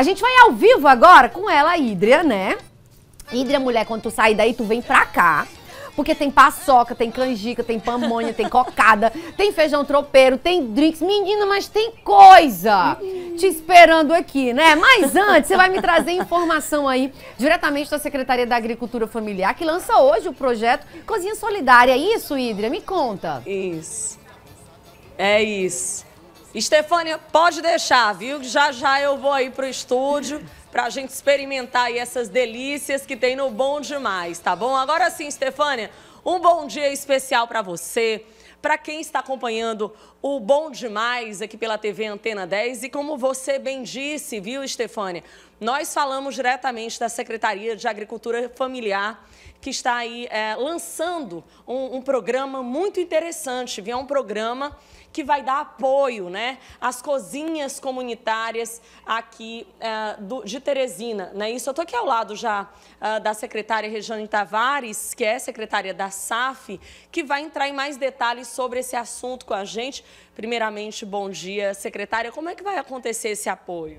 A gente vai ao vivo agora com ela, Idria, né? Idria, mulher, quando tu sair daí, tu vem pra cá. Porque tem paçoca, tem canjica, tem pamonha, tem cocada, tem feijão tropeiro, tem drinks. Menina, mas tem coisa te esperando aqui, né? Mas antes, você vai me trazer informação aí diretamente da Secretaria da Agricultura Familiar, que lança hoje o projeto Cozinha Solidária. É isso, Idria? Me conta. Isso. É isso. Estefânia, pode deixar, viu? Já já eu vou aí pro estúdio para a gente experimentar aí essas delícias que tem no Bom Demais, tá bom? Agora sim, Estefânia, um bom dia especial para você, para quem está acompanhando o Bom Demais aqui pela TV Antena 10 e como você bem disse, viu, Estefânia? nós falamos diretamente da Secretaria de Agricultura Familiar, que está aí é, lançando um, um, programa muito interessante, viu? É um programa que vai dar apoio né, às cozinhas comunitárias aqui é, do, de Teresina. Né? Isso, eu estou aqui ao lado já é, da secretária Regiane Tavares, que é secretária da SAF, que vai entrar em mais detalhes sobre esse assunto com a gente. Primeiramente, bom dia, secretária. Como é que vai acontecer esse apoio?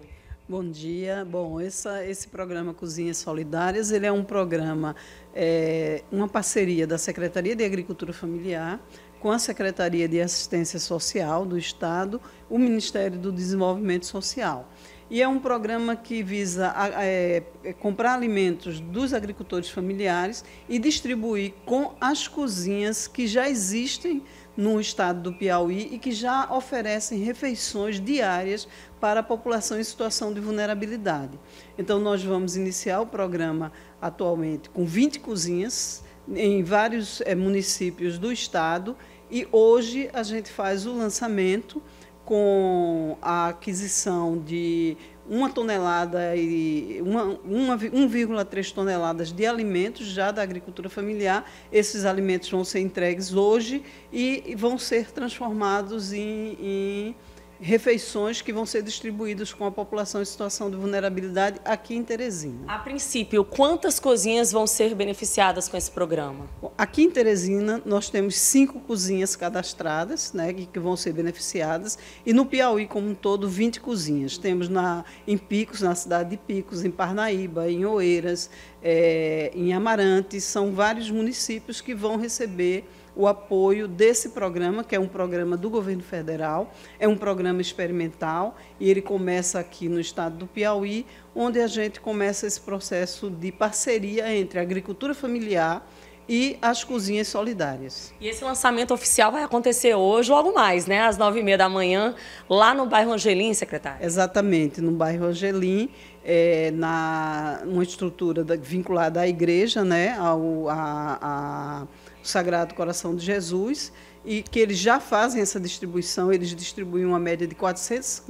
Bom dia. Bom, essa, esse programa Cozinhas Solidárias ele é um programa, é, uma parceria da Secretaria de Agricultura Familiar com a Secretaria de Assistência Social do Estado, o Ministério do Desenvolvimento Social. E é um programa que visa é, é, comprar alimentos dos agricultores familiares e distribuir com as cozinhas que já existem no estado do Piauí e que já oferecem refeições diárias para a população em situação de vulnerabilidade. Então, nós vamos iniciar o programa atualmente com 20 cozinhas em vários é, municípios do estado e hoje a gente faz o lançamento com a aquisição de uma tonelada e uma, uma 1,3 toneladas de alimentos já da agricultura familiar. Esses alimentos vão ser entregues hoje e vão ser transformados em, em refeições que vão ser distribuídas com a população em situação de vulnerabilidade aqui em Teresina. A princípio, quantas cozinhas vão ser beneficiadas com esse programa? Aqui em Teresina, nós temos cinco cozinhas cadastradas, né, que vão ser beneficiadas, e no Piauí como um todo, 20 cozinhas. Temos na, em Picos, na cidade de Picos, em Parnaíba, em Oeiras, é, em Amarante, são vários municípios que vão receber o apoio desse programa, que é um programa do governo federal, é um programa experimental e ele começa aqui no estado do Piauí, onde a gente começa esse processo de parceria entre a agricultura familiar e as cozinhas solidárias. E esse lançamento oficial vai acontecer hoje, logo mais, né? Às nove e meia da manhã, lá no bairro Angelim, secretário. Exatamente, no bairro Angelim, é, na uma estrutura da, vinculada à igreja, né? Ao, a, a Sagrado Coração de Jesus, e que eles já fazem essa distribuição, eles distribuem uma média de 400,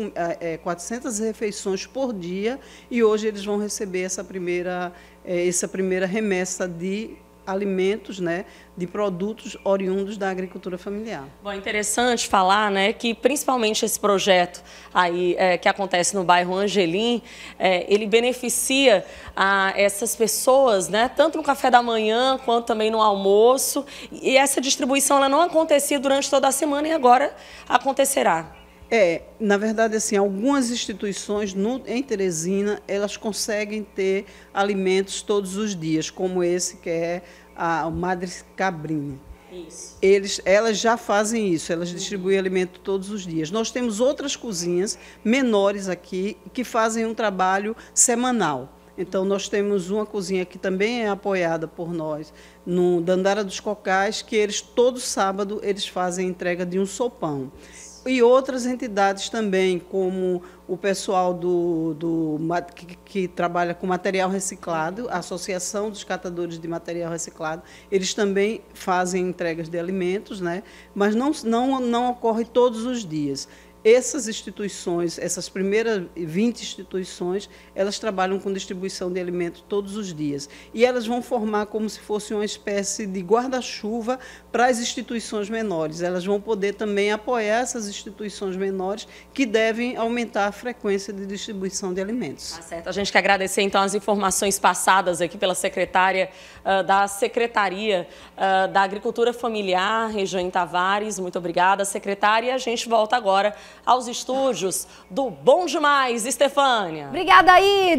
400 eh, eh, refeições por dia, e hoje eles vão receber essa primeira, eh, essa primeira remessa de alimentos, né, de produtos oriundos da agricultura familiar. Bom, interessante falar, né, que principalmente esse projeto aí é, que acontece no bairro Angelim, é, ele beneficia a essas pessoas, né, tanto no café da manhã quanto também no almoço. E essa distribuição ela não acontecia durante toda a semana e agora acontecerá. É, na verdade, assim, algumas instituições no, em Teresina, elas conseguem ter alimentos todos os dias, como esse que é a, Madre Cabrini. Isso. Eles, elas já fazem isso, elas uhum. distribuem uhum. alimento todos os dias. Nós temos outras cozinhas menores aqui que fazem um trabalho semanal. Então, nós temos uma cozinha que também é apoiada por nós, no Dandara dos Cocais, que eles, todo sábado, eles fazem entrega de um sopão e outras entidades também, como o pessoal do, do que, que, trabalha com material reciclado, a Associação dos Catadores de Material Reciclado, eles também fazem entregas de alimentos, né? mas não, não, não ocorre todos os dias essas instituições, essas primeiras 20 instituições, elas trabalham com distribuição de alimentos todos os dias. E elas vão formar como se fosse uma espécie de guarda-chuva para as instituições menores. Elas vão poder também apoiar essas instituições menores que devem aumentar a frequência de distribuição de alimentos. Tá certo. A gente quer agradecer então as informações passadas aqui pela secretária uh, da Secretaria uh, da Agricultura Familiar, Regiane Tavares. Muito obrigada, secretária. E A gente volta agora aos estúdios do Bom Demais, Estefânia. Obrigada aí.